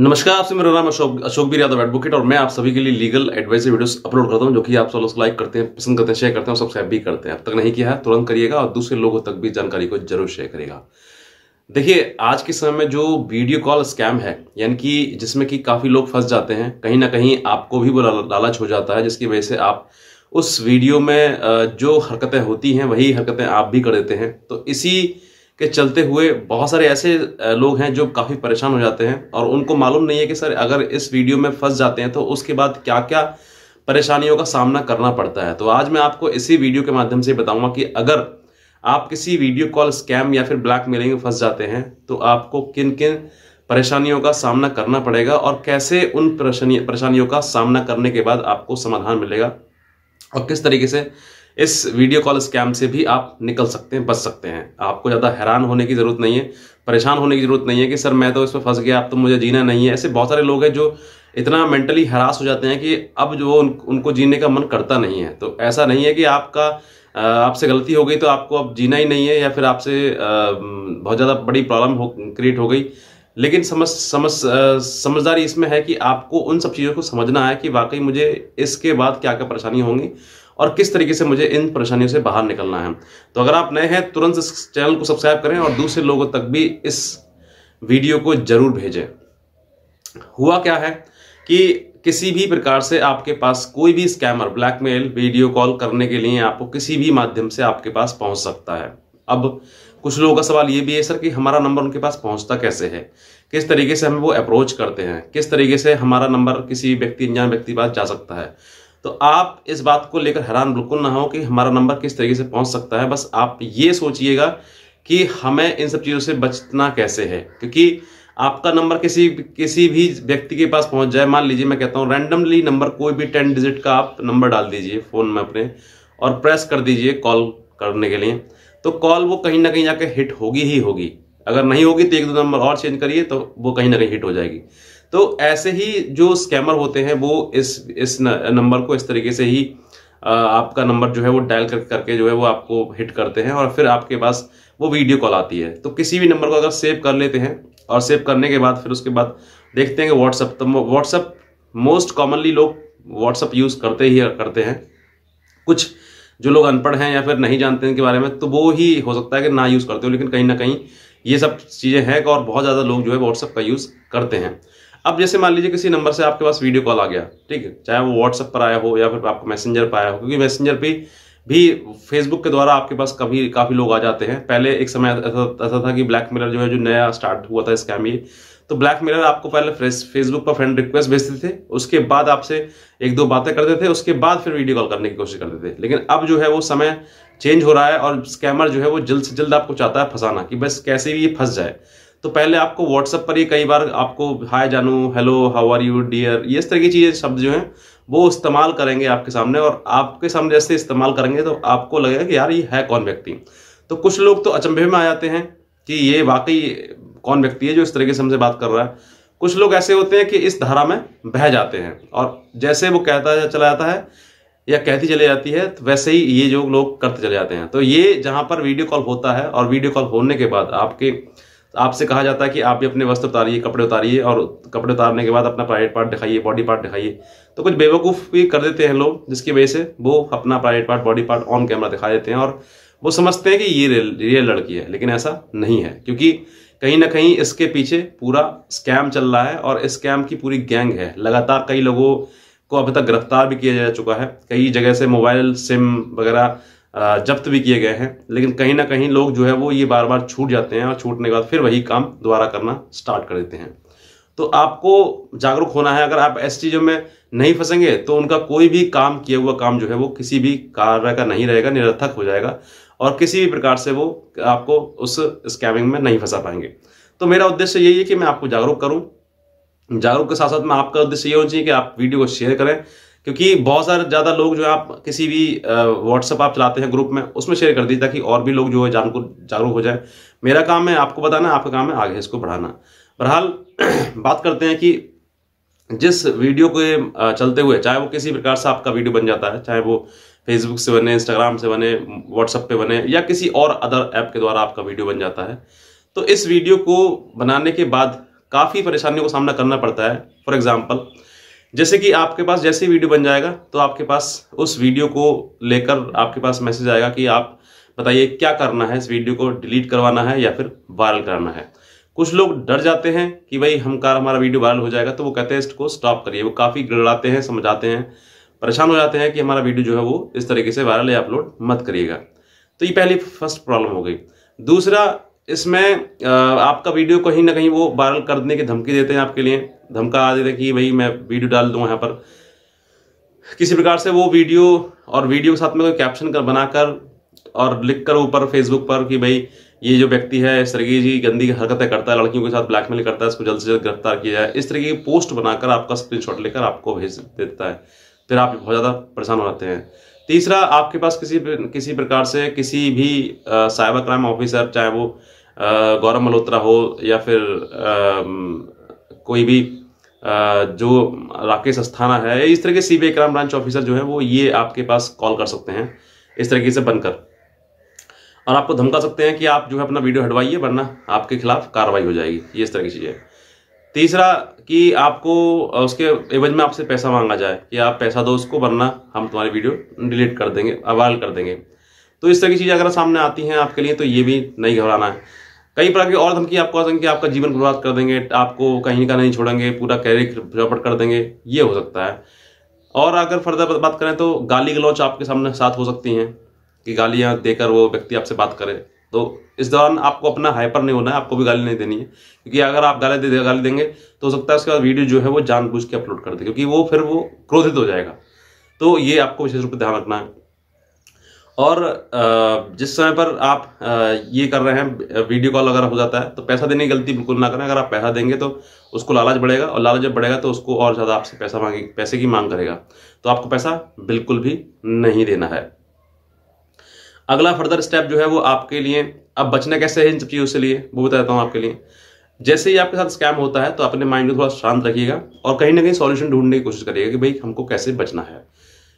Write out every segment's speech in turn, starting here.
नमस्कार आपसे मेरा नाम अशोक अशोक बीर यादव एडवोकेट और मैं आप सभी के लिए लीगल एडवाइस वीडियोस अपलोड करता हूं जो कि आप सब लोग लाइक करते हैं पसंद करते हैं शेयर करते हैं और सब्सक्राइब भी करते हैं अब तक नहीं किया है तुरंत करिएगा और दूसरे लोगों तक भी जानकारी को जरूर शेयर करिएगा देखिए आज के समय में जो वीडियो कॉल स्कैम है यानी कि जिसमें कि काफ़ी लोग फंस जाते हैं कहीं ना कहीं आपको भी वो लालच हो जाता है जिसकी वजह से आप उस वीडियो में जो हरकतें होती हैं वही हरकतें आप भी कर देते हैं तो इसी के चलते हुए बहुत सारे ऐसे लोग हैं जो काफ़ी परेशान हो जाते हैं और उनको मालूम नहीं है कि सर अगर इस वीडियो में फंस जाते हैं तो उसके बाद क्या क्या परेशानियों का सामना करना पड़ता है तो आज मैं आपको इसी वीडियो के माध्यम से बताऊंगा कि अगर आप किसी वीडियो कॉल स्कैम या फिर ब्लैक मेलिंग में फंस जाते हैं तो आपको किन किन परेशानियों का सामना करना पड़ेगा और कैसे उन परेशानियों का सामना करने के बाद आपको समाधान मिलेगा और किस तरीके से इस वीडियो कॉल स्कैम से भी आप निकल सकते हैं बच सकते हैं आपको ज़्यादा हैरान होने की ज़रूरत नहीं है परेशान होने की ज़रूरत नहीं है कि सर मैं तो इसमें फंस गया अब तो मुझे जीना नहीं है ऐसे बहुत सारे लोग हैं जो इतना मेंटली हरास हो जाते हैं कि अब जो उन, उनको जीने का मन करता नहीं है तो ऐसा नहीं है कि आपका आपसे गलती हो गई तो आपको अब जीना ही नहीं है या फिर आपसे बहुत ज़्यादा बड़ी प्रॉब्लम हो क्रिएट हो गई लेकिन समझ समझ समझदारी इसमें है कि आपको उन सब चीज़ों को समझना है कि वाकई मुझे इसके बाद क्या क्या परेशानी होंगी और किस तरीके से मुझे इन परेशानियों से बाहर निकलना है तो अगर आप नए हैं तुरंत इस चैनल को सब्सक्राइब करें और दूसरे लोगों तक भी इस वीडियो को जरूर भेजें हुआ क्या है कि किसी भी प्रकार से आपके पास कोई भी स्कैमर ब्लैकमेल वीडियो कॉल करने के लिए आपको किसी भी माध्यम से आपके पास पहुंच सकता है अब कुछ लोगों का सवाल ये भी है सर कि हमारा नंबर उनके पास पहुंचता कैसे है किस तरीके से हमें वो अप्रोच करते हैं किस तरीके से हमारा नंबर किसी व्यक्ति अनजान व्यक्ति के पास जा सकता है तो आप इस बात को लेकर हैरान बिल्कुल ना हो कि हमारा नंबर किस तरीके से पहुंच सकता है बस आप ये सोचिएगा कि हमें इन सब चीज़ों से बचना कैसे है क्योंकि आपका नंबर किसी किसी भी व्यक्ति के पास पहुंच जाए मान लीजिए मैं कहता हूँ रैंडमली नंबर कोई भी टेन डिजिट का आप नंबर डाल दीजिए फ़ोन में अपने और प्रेस कर दीजिए कॉल करने के लिए तो कॉल वो कहीं ना कहीं जाकर हिट होगी ही होगी अगर नहीं होगी तो एक दो नंबर और चेंज करिए तो वो कहीं ना कहीं हिट हो जाएगी तो ऐसे ही जो स्कैमर होते हैं वो इस इस नंबर को इस तरीके से ही आपका नंबर जो है वो डायल कर करके जो है वो आपको हिट करते हैं और फिर आपके पास वो वीडियो कॉल आती है तो किसी भी नंबर को अगर सेव कर लेते हैं और सेव करने के बाद फिर उसके बाद देखते हैं कि व्हाट्सअप तो व्हाट्सअप मोस्ट कॉमनली लोग व्हाट्सअप यूज़ करते ही करते हैं कुछ जो लोग अनपढ़ हैं या फिर नहीं जानते हैं इनके बारे में तो वो ही हो सकता है कि ना यूज़ करते हो लेकिन कहीं ना कहीं ये सब चीज़ें हैं और बहुत ज़्यादा लोग जो है व्हाट्सअप का यूज़ करते हैं अब जैसे मान लीजिए किसी नंबर से आपके पास वीडियो कॉल आ गया ठीक है चाहे वो व्हाट्सएप पर आया हो या फिर आपको मैसेंजर पर आया हो क्योंकि मैसेंजर पर भी फेसबुक के द्वारा आपके पास कभी काफ़ी लोग आ जाते हैं पहले एक समय ऐसा था कि ब्लैक मिलर जो है जो नया स्टार्ट हुआ था स्कैम ये तो ब्लैक मिलर आपको पहले फेसबुक पर फ्रेंड रिक्वेस्ट भेजते थे उसके बाद आपसे एक दो बातें करते थे उसके बाद फिर वीडियो कॉल करने की कोशिश करते थे लेकिन अब जो है वो समय चेंज हो रहा है और स्कैमर जो है वो जल्द से जल्द आपको चाहता है फंसाना कि बस कैसे भी ये फंस जाए तो पहले आपको व्हाट्सअप पर ही कई बार आपको हाय जानू hello how are you dear ये इस तरह की चीज़ें शब्द जो हैं वो इस्तेमाल करेंगे आपके सामने और आपके सामने जैसे इस्तेमाल करेंगे तो आपको लगेगा कि यार ये है कौन व्यक्ति तो कुछ लोग तो अचंभे में आ जाते हैं कि ये वाकई कौन व्यक्ति है जो इस तरीके से हमसे बात कर रहा है कुछ लोग ऐसे होते हैं कि इस धारा में बह जाते हैं और जैसे वो कहता चला जाता है या कहती चली जाती है तो वैसे ही ये जो लोग करते चले जाते हैं तो ये जहाँ पर वीडियो कॉल होता है और वीडियो कॉल होने के बाद आपके तो आपसे कहा जाता है कि आप भी अपने वस्त्र उतारिए कपड़े उतारिए और कपड़े उतारने के बाद अपना प्राइवेट पार्ट दिखाइए बॉडी पार्ट दिखाइए तो कुछ बेवकूफ़ भी कर देते हैं लोग जिसकी वजह से वो अपना private part body part on camera दिखा देते हैं और वो समझते हैं कि ये रियल लड़की है लेकिन ऐसा नहीं है क्योंकि कहीं ना कहीं इसके पीछे पूरा स्कैम चल रहा है और इस स्कैम की पूरी गैंग है लगातार कई लोगों को अभी तक गिरफ्तार भी किया जा चुका है कई जगह से मोबाइल सिम वगैरह जब्त भी किए गए हैं लेकिन कहीं ना कहीं लोग जो है वो ये बार बार छूट जाते हैं और छूटने के बाद फिर वही काम दोबारा करना स्टार्ट कर देते हैं तो आपको जागरूक होना है अगर आप ऐसी चीज़ों में नहीं फंसेंगे तो उनका कोई भी काम किया हुआ काम जो है वो किसी भी कार्य का नहीं रहेगा निरर्थक हो जाएगा और किसी भी प्रकार से वो आपको उस स्कैमिंग में नहीं फंसा पाएंगे तो मेरा उद्देश्य यही है कि मैं आपको जागरूक करूं जागरूक के साथ साथ में आपका उद्देश्य ये होना चाहिए कि आप वीडियो को शेयर करें क्योंकि बहुत सारे ज़्यादा लोग जो है आप किसी भी व्हाट्सअप आप चलाते हैं ग्रुप में उसमें शेयर कर दीजिए ताकि और भी लोग जो है जागरूक जागरूक हो जाए मेरा काम है आपको बताना आपका काम है आगे इसको बढ़ाना बहरहाल बात करते हैं कि जिस वीडियो के चलते हुए चाहे वो किसी प्रकार से आपका वीडियो बन जाता है चाहे वो फेसबुक से बने इंस्टाग्राम से बने व्हाट्सअप पे बने या किसी और अदर ऐप के द्वारा आपका वीडियो बन जाता है तो इस वीडियो को बनाने के बाद काफ़ी परेशानियों का सामना करना पड़ता है फॉर एग्ज़ाम्पल जैसे कि आपके पास जैसे ही वीडियो बन जाएगा तो आपके पास उस वीडियो को लेकर आपके पास मैसेज आएगा कि आप बताइए क्या करना है इस वीडियो को डिलीट करवाना है या फिर वायरल कराना है कुछ लोग डर जाते हैं कि भाई हम कार हमारा वीडियो वायरल हो जाएगा तो वो कहते हैं इसको स्टॉप करिए वो काफ़ी गड़गड़ाते हैं समझाते हैं परेशान हो जाते हैं कि हमारा वीडियो जो है वो इस तरीके से वायरल या अपलोड मत करिएगा तो ये पहली फर्स्ट प्रॉब्लम हो गई दूसरा इसमें आपका वीडियो कहीं ना कहीं वो वायरल कर देने की धमकी देते हैं आपके लिए धमका देते हैं कि भाई मैं वीडियो डाल दूँ यहाँ पर किसी प्रकार से वो वीडियो और वीडियो के साथ में कोई कैप्शन कर बनाकर और लिख कर ऊपर फेसबुक पर कि भाई ये जो व्यक्ति है सरगी जी गंदी हरकतें करता है लड़कियों के साथ ब्लैकमेल करता है इसको जल्द से जल्द गिरफ्तार किया जाए इस तरीके की पोस्ट बनाकर आपका स्क्रीनशॉट लेकर आपको भेज देता है फिर आप बहुत ज़्यादा परेशान हो जाते हैं तीसरा आपके पास किसी किसी प्रकार से किसी भी आ, साइबर क्राइम ऑफिसर चाहे वो गौरव मल्होत्रा हो या फिर आ, कोई भी आ, जो राकेश अस्थाना है इस तरह के C B crime branch officer जो है वो ये आपके पास कॉल कर सकते हैं इस तरीके से बनकर और आपको धमका सकते हैं कि आप जो है अपना वीडियो हटवाइए वरना आपके खिलाफ कार्रवाई हो जाएगी ये इस तरह की चीज़ें तीसरा कि आपको उसके एवज में आपसे पैसा मांगा जाए कि आप पैसा दो उसको वरना हम तुम्हारी वीडियो डिलीट कर देंगे अवाल कर देंगे तो इस तरह की चीज़ें अगर सामने आती हैं आपके लिए तो ये भी नहीं घबराना है कई प्रकार की और धमकी आपको आ सकती आपका जीवन बर्बाद कर देंगे आपको कहीं का नहीं छोड़ेंगे पूरा कैरियर खिलापट कर देंगे ये हो सकता है और अगर फर्दर बात करें तो गाली गलौच आपके सामने साथ हो सकती हैं कि गालियाँ देकर वो व्यक्ति आपसे बात करे तो इस दौरान आपको अपना हाइपर नहीं होना है आपको भी गाली नहीं देनी है क्योंकि अगर आप गाली दे गाली देंगे तो हो सकता है उसके बाद वीडियो जो है वो जानबूझ के अपलोड कर दे क्योंकि वो फिर वो क्रोधित हो जाएगा तो ये आपको विशेष रूप से ध्यान रखना है और जिस समय पर आप ये कर रहे हैं वीडियो कॉल अगर हो जाता है तो पैसा देने की गलती बिल्कुल ना करें अगर आप पैसा देंगे तो उसको लालच बढ़ेगा और लालच जब बढ़ेगा तो उसको और ज़्यादा आपसे पैसा मांगे पैसे की मांग करेगा तो आपको पैसा बिल्कुल भी नहीं देना है अगला फर्दर स्टेप जो है वो आपके लिए अब बचना कैसे है इन सब चीज़ों से लिए वो बताता हूँ आपके लिए जैसे ही आपके साथ स्कैम होता है तो अपने माइंड को थोड़ा शांत रखिएगा और कहीं ना कहीं सॉल्यूशन ढूंढने की कोशिश करिएगा कि भाई हमको कैसे बचना है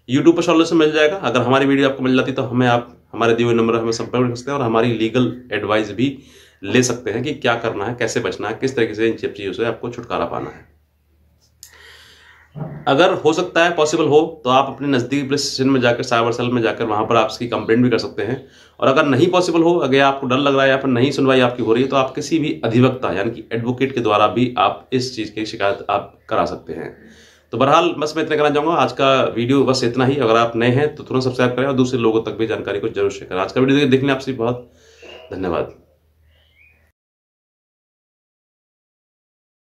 यूट्यूब पर सॉल्यूशन मिल जाएगा अगर हमारी वीडियो आपको मिल जाती तो हमें आप हमारे दिए हुए नंबर हमें संपर्क कर सकते हैं और हमारी लीगल एडवाइस भी ले सकते हैं कि क्या करना है कैसे बचना है किस तरीके से इन सब चीज़ों से आपको छुटकारा पाना है अगर हो सकता है पॉसिबल हो तो आप अपने नज़दीकी पुलिस स्टेशन में जाकर साइबर सेल में जाकर वहां पर आप इसकी कंप्लेंट भी कर सकते हैं और अगर नहीं पॉसिबल हो अगर आपको डर लग रहा है या फिर नहीं सुनवाई आपकी हो रही है तो आप किसी भी अधिवक्ता यानी कि एडवोकेट के द्वारा भी आप इस चीज़ की शिकायत आप करा सकते हैं तो बहरहाल बस मैं इतना कहना चाहूँगा आज का वीडियो बस इतना ही अगर आप नए हैं तो तुरंत सब्सक्राइब करें और दूसरे लोगों तक भी जानकारी को जरूर शेयर करें आज का वीडियो देखने आपसे बहुत धन्यवाद